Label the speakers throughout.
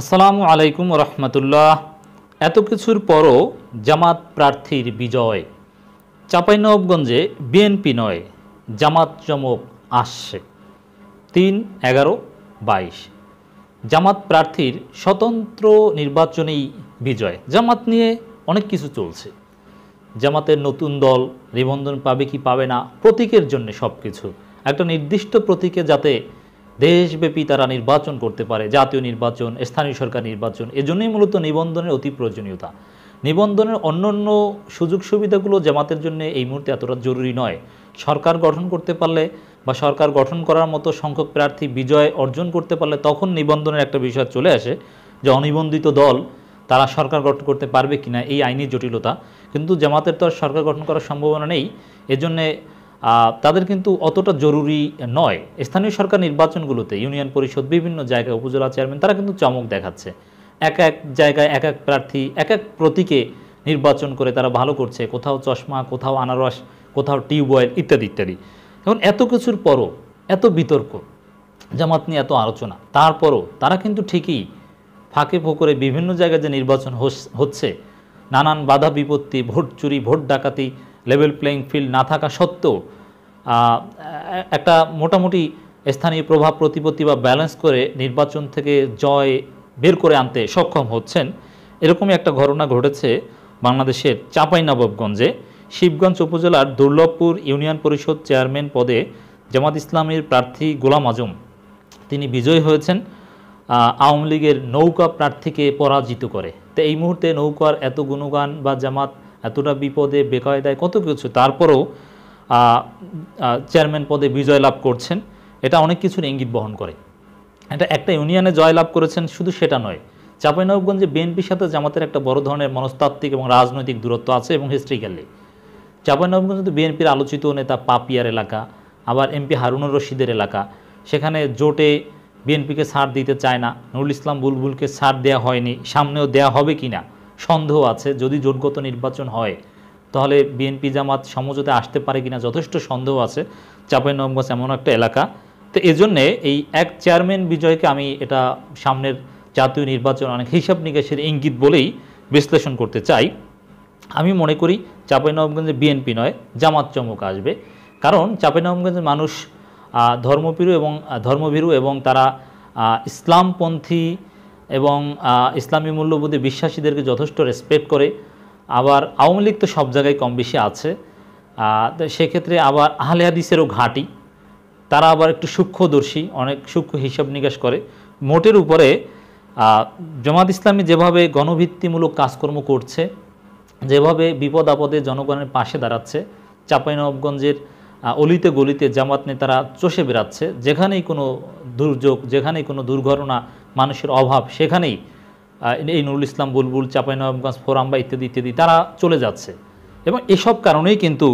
Speaker 1: আসসালামু আলাইকুম রহমতুল্লাহ এত কিছুর পরও জামাত প্রার্থীর বিজয় চাঁপাইনবগঞ্জে বিএনপি নয় জামাত চমক আসছে তিন এগারো বাইশ জামাত প্রার্থীর স্বতন্ত্র নির্বাচনী বিজয় জামাত নিয়ে অনেক কিছু চলছে জামাতের নতুন দল নিবন্ধন পাবে কি পাবে না প্রতীকের জন্য সব কিছু একটা নির্দিষ্ট প্রতীকে যাতে দেশব্যাপী তারা নির্বাচন করতে পারে জাতীয় নির্বাচন স্থানীয় সরকার নির্বাচন এজন্যই মূলত নিবন্ধনের অতি প্রয়োজনীয়তা নিবন্ধনের অন্যান্য সুযোগ সুবিধাগুলো জামাতের জন্য এই মুহূর্তে এতটা জরুরি নয় সরকার গঠন করতে পারলে বা সরকার গঠন করার মতো সংখ্যক প্রার্থী বিজয় অর্জন করতে পারলে তখন নিবন্ধনের একটা বিষয় চলে আসে যে অনিবন্ধিত দল তারা সরকার গঠন করতে পারবে কিনা এই আইনি জটিলতা কিন্তু জামাতের তো আর সরকার গঠন করার সম্ভাবনা নেই এজন্যে তাদের কিন্তু অতটা জরুরি নয় স্থানীয় সরকার নির্বাচনগুলোতে ইউনিয়ন পরিষদ বিভিন্ন জায়গায় উপজেলা চেয়ারম্যান তারা কিন্তু চমক দেখাচ্ছে এক এক জায়গায় এক এক প্রার্থী এক এক প্রতীকে নির্বাচন করে তারা ভালো করছে কোথাও চশমা কোথাও আনারস কোথাও টিউবওয়েল ইত্যাদি ইত্যাদি এখন এত কিছুর পরও এত বিতর্ক জামাত নিয়ে এত আলোচনা তারপরও তারা কিন্তু ঠিকই ফাঁকে ফোকরে বিভিন্ন জায়গায় যে নির্বাচন হচ্ছে নানান বাধা বিপত্তি ভোট চুরি ভোট ডাকাতি লেভেল প্লেয়িং ফিল্ড না থাকা সত্ত্বেও একটা মোটামুটি স্থানীয় প্রভাব প্রতিপত্তি বা ব্যালেন্স করে নির্বাচন থেকে জয় বের করে আনতে সক্ষম হচ্ছেন এরকমই একটা ঘটনা ঘটেছে বাংলাদেশের চাঁপাইনবাবগঞ্জে শিবগঞ্জ উপজেলার দুর্লভপুর ইউনিয়ন পরিষদ চেয়ারম্যান পদে জামাত ইসলামের প্রার্থী গোলাম আজম তিনি বিজয়ী হয়েছেন আওয়ামী লীগের নৌকা প্রার্থীকে পরাজিত করে তো এই মুহূর্তে নৌকার এত গুণগান বা জামাত এতটা বিপদে বেকায়দায় কত কিছু তারপরেও চেয়ারম্যান পদে বিজয় লাভ করছেন এটা অনেক কিছুর ইঙ্গিত বহন করে এটা একটা ইউনিয়নে জয়লাভ করেছেন শুধু সেটা নয় চাঁপাইনবাবগঞ্জে বিএনপির সাথে জামাতের একটা বড় ধরনের মনস্তাত্ত্বিক এবং রাজনৈতিক দূরত্ব আছে এবং হিস্ট্রিক্যালি চাঁপাইনবাবগঞ্জ কিন্তু বিএনপির আলোচিত নেতা পাপিয়ার এলাকা আবার এমপি হারুনুর রশিদের এলাকা সেখানে জোটে বিএনপিকে ছাড় দিতে চায় না নুরুল ইসলাম বুলবুলকে ছাড় দেয়া হয়নি সামনেও দেয়া হবে কি না সন্দেহ আছে যদি জোটগত নির্বাচন হয় তাহলে বিএনপি জামাত সমঝোতে আসতে পারে কিনা যথেষ্ট সন্দেহ আছে চাঁপাইনবাবগঞ্জ এমন একটা এলাকা তো এজন্যে এই এক চেয়ারম্যান বিজয়কে আমি এটা সামনের জাতীয় নির্বাচন অনেক হিসাব নিকাশের ইঙ্গিত বলেই বিশ্লেষণ করতে চাই আমি মনে করি চাঁপাইনবাবগঞ্জে বিএনপি নয় জামাত চমক আসবে কারণ চাঁপাইনবাবগঞ্জের মানুষ ধর্মপীরু এবং ধর্মভীরু এবং তারা ইসলামপন্থী এবং ইসলামী মূল্যবোধে বিশ্বাসীদেরকে যথেষ্ট রেসপেক্ট করে আবার আওয়ামী লীগ তো সব জায়গায় কম বেশি আছে তো সেক্ষেত্রে আবার আহলে হাদিসেরও ঘাঁটি তারা আবার একটু সূক্ষ্মদর্শী অনেক সূক্ষ্ম হিসাব নিকাশ করে মোটের উপরে জমাত ইসলামী যেভাবে গণভিত্তিমূলক কাজকর্ম করছে যেভাবে বিপদ আপদে জনগণের পাশে দাঁড়াচ্ছে চাঁপাইনবাবগঞ্জের অলিতে গলিতে জামাত নেতারা চষে বেড়াচ্ছে যেখানেই কোনো দুর্যোগ যেখানেই কোনো দুর্ঘটনা মানুষের অভাব সেখানেই এই নুরুল ইসলাম বুলবুল চাঁপাইনবাবগঞ্জ ফোরাম বা ইত্যাদি ইত্যাদি তারা চলে যাচ্ছে এবং এসব কারণেই কিন্তু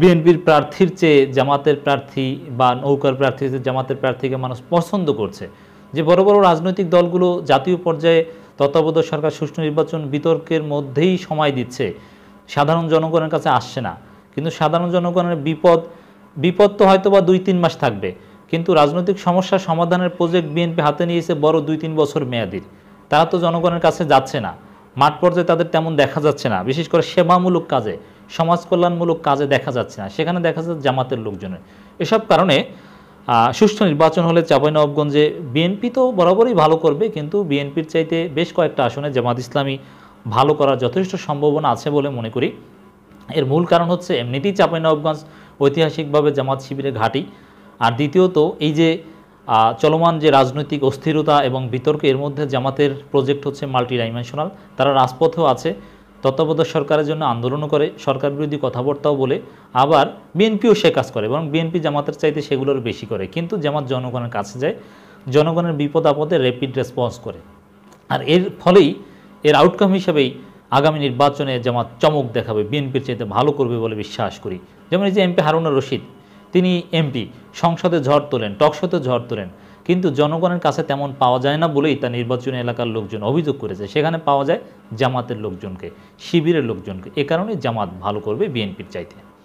Speaker 1: বিএনপির প্রার্থীর চেয়ে জামাতের প্রার্থী বা নৌকার প্রার্থী জামাতের প্রার্থীকে মানুষ পছন্দ করছে যে বড় বড় রাজনৈতিক দলগুলো জাতীয় পর্যায়ে তত্ত্বাবধায়ক সরকার সুষ্ঠু নির্বাচন বিতর্কের মধ্যেই সময় দিচ্ছে সাধারণ জনগণের কাছে আসছে না কিন্তু সাধারণ জনগণের বিপদ বিপদ তো হয়তো বা দুই তিন মাস থাকবে কিন্তু রাজনৈতিক সমস্যা সমাধানের প্রজেক্ট বিএনপি হাতে নিয়েছে বড় দুই তিন বছর মেয়াদির তারা তো জনগণের কাছে যাচ্ছে না মাঠ পর্যায়ে তাদের তেমন দেখা যাচ্ছে না বিশেষ করে সেবামূলক কাজে সমাজ কল্যাণমূলক কাজে দেখা যাচ্ছে না সেখানে দেখা যাচ্ছে জামাতের লোকজনের এসব কারণে সুষ্ঠু নির্বাচন হলে চাঁপাইনবাবগঞ্জে বিএনপি তো বরাবরই ভালো করবে কিন্তু বিএনপির চাইতে বেশ কয়েকটা আসনে জামাত ইসলামী ভালো করার যথেষ্ট সম্ভাবনা আছে বলে মনে করি এর মূল কারণ হচ্ছে এমনিতেই চাঁপাইনবাবগঞ্জ ঐতিহাসিকভাবে জামাত শিবিরের ঘাঁটি আর দ্বিতীয়ত এই যে চলমান যে রাজনৈতিক অস্থিরতা এবং বিতর্ক এর মধ্যে জামাতের প্রজেক্ট হচ্ছে মাল্টি ডাইমেনশনাল তারা রাজপথেও আছে তত্ত্বাবধায়ক সরকারের জন্য আন্দোলনও করে সরকার বিরোধী কথাবার্তাও বলে আবার বিএনপিও সে কাজ করে এবং বিএনপি জামাতের চাইতে সেগুলোর বেশি করে কিন্তু জামাত জনগণের কাছে যায় জনগণের বিপদ আপদে র্যাপিড রেসপন্স করে আর এর ফলেই এর আউটকাম হিসেবেই আগামী নির্বাচনে জামাত চমক দেখাবে বিএনপির চাইতে ভালো করবে বলে বিশ্বাস করি যেমন এই যে এমপি হারুনা রশিদ তিনি এমপি সংসদে ঝড় তোলেন টকশোতে ঝড় তোলেন কিন্তু জনগণের কাছে তেমন পাওয়া যায় না বলেই তা নির্বাচনী এলাকার লোকজন অভিযোগ করেছে সেখানে পাওয়া যায় জামাতের লোকজনকে শিবিরের লোকজনকে এ কারণে জামাত ভালো করবে বিএনপির চাইতে